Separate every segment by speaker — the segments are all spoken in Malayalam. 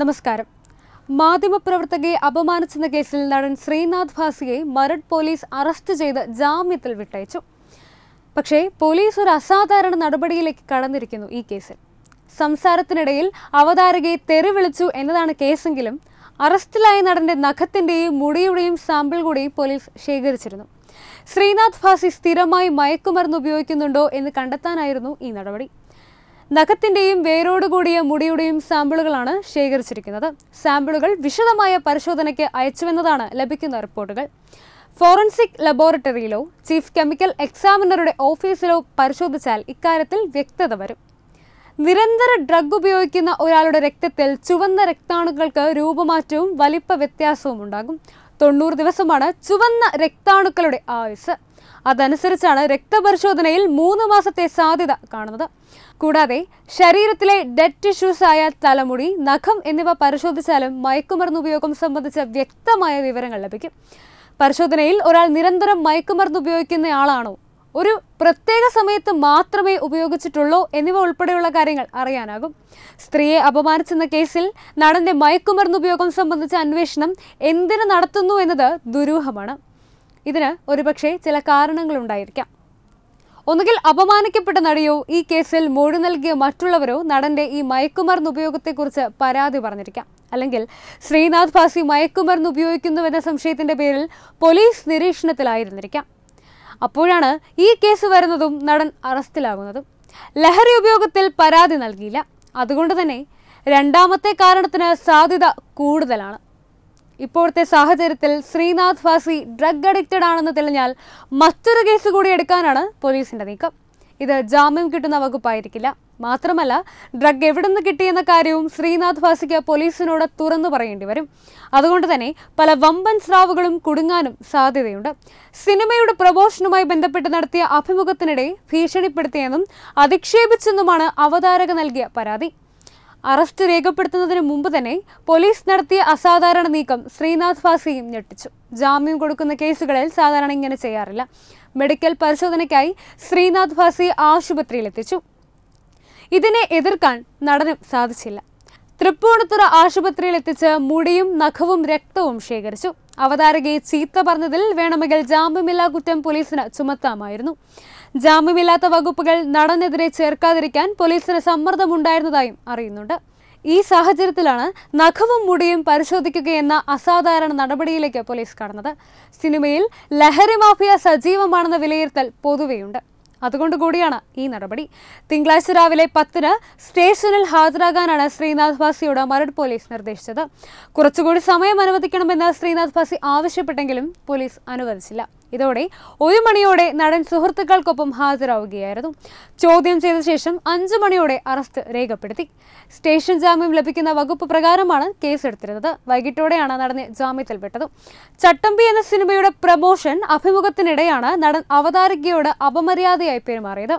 Speaker 1: നമസ്കാരം മാധ്യമപ്രവർത്തകയെ അപമാനിച്ചെന്ന കേസിൽ നടൻ ശ്രീനാഥ് ഭാസിയെ മരട് പോലീസ് അറസ്റ്റ് ചെയ്ത് ജാമ്യത്തിൽ വിട്ടയച്ചു പക്ഷേ പോലീസ് ഒരു അസാധാരണ നടപടിയിലേക്ക് കടന്നിരിക്കുന്നു ഈ കേസിൽ സംസാരത്തിനിടയിൽ അവതാരകയെ തെറിവിളിച്ചു എന്നതാണ് കേസെങ്കിലും അറസ്റ്റിലായ നടന്റെ നഖത്തിന്റെയും മുടിയുടെയും സാമ്പിൾ കൂടി പോലീസ് ശേഖരിച്ചിരുന്നു ശ്രീനാഥ് ഭാസി സ്ഥിരമായി മയക്കുമരുന്ന് ഉപയോഗിക്കുന്നുണ്ടോ എന്ന് കണ്ടെത്താനായിരുന്നു ഈ നടപടി നഖത്തിൻ്റെയും വേരോടുകൂടിയ മുടിയുടെയും സാമ്പിളുകളാണ് ശേഖരിച്ചിരിക്കുന്നത് സാമ്പിളുകൾ വിശദമായ പരിശോധനയ്ക്ക് അയച്ചുവെന്നതാണ് ലഭിക്കുന്ന റിപ്പോർട്ടുകൾ ഫോറൻസിക് ലബോറട്ടറിയിലോ ചീഫ് കെമിക്കൽ എക്സാമിനറുടെ ഓഫീസിലോ പരിശോധിച്ചാൽ ഇക്കാര്യത്തിൽ വ്യക്തത വരും നിരന്തര ഡ്രഗ് ഉപയോഗിക്കുന്ന ഒരാളുടെ രക്തത്തിൽ ചുവന്ന രക്താണുക്കൾക്ക് രൂപമാറ്റവും വലിപ്പ വ്യത്യാസവും ഉണ്ടാകും തൊണ്ണൂറ് ദിവസമാണ് ചുവന്ന രക്താണുക്കളുടെ ആയുസ് അതനുസരിച്ചാണ് രക്തപരിശോധനയിൽ മൂന്ന് മാസത്തെ സാധ്യത കാണുന്നത് കൂടാതെ ശരീരത്തിലെ ഡെഡ് ടിഷ്യൂസ് ആയ തലമുടി നഖം എന്നിവ പരിശോധിച്ചാലും മയക്കുമരുന്ന് ഉപയോഗം സംബന്ധിച്ച വ്യക്തമായ വിവരങ്ങൾ ലഭിക്കും പരിശോധനയിൽ ഒരാൾ നിരന്തരം മയക്കുമരുന്ന് ഉപയോഗിക്കുന്നയാളാണോ ഒരു പ്രത്യേക സമയത്ത് മാത്രമേ ഉപയോഗിച്ചിട്ടുള്ളൂ എന്നിവ ഉൾപ്പെടെയുള്ള കാര്യങ്ങൾ അറിയാനാകും സ്ത്രീയെ അപമാനിച്ചെന്ന കേസിൽ നടന്റെ മയക്കുമരുന്ന് ഉപയോഗം സംബന്ധിച്ച അന്വേഷണം എന്തിനു നടത്തുന്നു എന്നത് ദുരൂഹമാണ് ഇതിന് ഒരുപക്ഷെ ചില കാരണങ്ങളുണ്ടായിരിക്കാം ഒന്നുകിൽ അപമാനിക്കപ്പെട്ട നടിയോ ഈ കേസിൽ മൊഴി നൽകിയ മറ്റുള്ളവരോ നടന്റെ ഈ മയക്കുമരുന്ന് ഉപയോഗത്തെക്കുറിച്ച് പരാതി പറഞ്ഞിരിക്കാം അല്ലെങ്കിൽ ശ്രീനാഥ് ഭാസി മയക്കുമരുന്ന് ഉപയോഗിക്കുന്നുവെന്ന സംശയത്തിന്റെ പേരിൽ പോലീസ് നിരീക്ഷണത്തിലായിരുന്നിരിക്കാം അപ്പോഴാണ് ഈ കേസ് വരുന്നതും നടൻ അറസ്റ്റിലാകുന്നതും ലഹരി ഉപയോഗത്തിൽ പരാതി നൽകിയില്ല അതുകൊണ്ട് തന്നെ രണ്ടാമത്തെ കാരണത്തിന് സാധ്യത കൂടുതലാണ് ഇപ്പോഴത്തെ സാഹചര്യത്തിൽ ശ്രീനാഥ് ഫാസി ഡ്രഗ് അഡിക്റ്റഡ് ആണെന്ന് തെളിഞ്ഞാൽ മറ്റൊരു കേസ് കൂടി എടുക്കാനാണ് പോലീസിന്റെ നീക്കം ഇത് ജാമ്യം കിട്ടുന്ന വകുപ്പായിരിക്കില്ല മാത്രമല്ല ഡ്രഗ് എവിടെ നിന്ന് കിട്ടിയെന്ന കാര്യവും ശ്രീനാഥ് ഭാസിക്ക് പോലീസിനോട് തുറന്നു പറയേണ്ടി വരും അതുകൊണ്ട് തന്നെ പല വമ്പൻ സ്രാവുകളും കുടുങ്ങാനും സാധ്യതയുണ്ട് സിനിമയുടെ പ്രമോഷനുമായി ബന്ധപ്പെട്ട് നടത്തിയ അഭിമുഖത്തിനിടെ ഭീഷണിപ്പെടുത്തിയെന്നും അധിക്ഷേപിച്ചെന്നുമാണ് അവതാരക നൽകിയ പരാതി അറസ്റ്റ് രേഖപ്പെടുത്തുന്നതിന് മുമ്പ് തന്നെ പോലീസ് നടത്തിയ അസാധാരണ നീക്കം ശ്രീനാഥ് ഭാസിയും ഞെട്ടിച്ചു ജാമ്യം കൊടുക്കുന്ന കേസുകളിൽ സാധാരണ ഇങ്ങനെ ചെയ്യാറില്ല മെഡിക്കൽ പരിശോധനയ്ക്കായി ശ്രീനാഥ് ഭാസി ആശുപത്രിയിലെത്തിച്ചു ഇതിനെ എതിർക്കാൻ നടനും സാധിച്ചില്ല തൃപ്പൂണിത്തുറ ആശുപത്രിയിൽ എത്തിച്ച് മുടിയും നഖവും രക്തവും ശേഖരിച്ചു അവതാരകയെ ചീത്ത പറഞ്ഞതിൽ വേണമെങ്കിൽ ജാമ്യമില്ലാ കുറ്റം പോലീസിന് ചുമത്താമായിരുന്നു ജാമ്യമില്ലാത്ത വകുപ്പുകൾ നടനെതിരെ ചേർക്കാതിരിക്കാൻ പോലീസിന് സമ്മർദ്ദമുണ്ടായിരുന്നതായും അറിയുന്നുണ്ട് ഈ സാഹചര്യത്തിലാണ് നഖവും മുടിയും പരിശോധിക്കുകയെന്ന അസാധാരണ നടപടിയിലേക്ക് പോലീസ് കടന്നത് സിനിമയിൽ ലഹരി മാഫിയ സജീവമാണെന്ന വിലയിരുത്തൽ പൊതുവെയുണ്ട് അതുകൊണ്ട് കൂടിയാണ് ഈ നടപടി തിങ്കളാഴ്ച രാവിലെ പത്തിന് സ്റ്റേഷനിൽ ഹാജരാകാനാണ് ശ്രീനാഥ് ഭാസിയോട് മരട് പോലീസ് നിർദ്ദേശിച്ചത് കുറച്ചുകൂടി സമയം അനുവദിക്കണമെന്ന് ശ്രീനാഥ് ഭാസി ആവശ്യപ്പെട്ടെങ്കിലും പോലീസ് അനുവദിച്ചില്ല ഇതോടെ ഒരു മണിയോടെ നടൻ സുഹൃത്തുക്കൾക്കൊപ്പം ഹാജരാവുകയായിരുന്നു ചോദ്യം ചെയ്ത ശേഷം അഞ്ചു മണിയോടെ അറസ്റ്റ് രേഖപ്പെടുത്തി സ്റ്റേഷൻ ജാമ്യം ലഭിക്കുന്ന വകുപ്പ് പ്രകാരമാണ് കേസെടുത്തിരുന്നത് വൈകിട്ടോടെയാണ് നടനെ ജാമ്യത്തിൽ വിട്ടത് ചട്ടമ്പി എന്ന സിനിമയുടെ പ്രമോഷൻ അഭിമുഖത്തിനിടെയാണ് നടൻ അവതാരകയോട് അപമര്യാദയായി പെരുമാറിയത്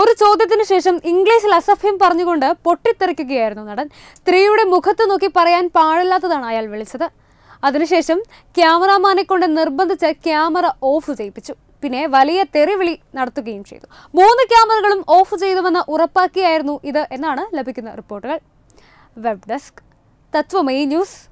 Speaker 1: ഒരു ചോദ്യത്തിനു ശേഷം ഇംഗ്ലീഷിൽ അസഭ്യം പറഞ്ഞുകൊണ്ട് പൊട്ടിത്തെറിക്കുകയായിരുന്നു നടൻ സ്ത്രീയുടെ മുഖത്ത് നോക്കി പറയാൻ പാടില്ലാത്തതാണ് അയാൾ വിളിച്ചത് അതിനുശേഷം ക്യാമറാമാനെ കൊണ്ട് നിർബന്ധിച്ച് ക്യാമറ ഓഫ് ചെയ്യിപ്പിച്ചു പിന്നെ വലിയ തെറിവിളി നടത്തുകയും ചെയ്തു മൂന്ന് ക്യാമറകളും ഓഫ് ചെയ്തുവെന്ന് ഉറപ്പാക്കിയായിരുന്നു ഇത് എന്നാണ് ലഭിക്കുന്ന റിപ്പോർട്ടുകൾ വെബ് ഡെസ്ക് തത്വമയി ന്യൂസ്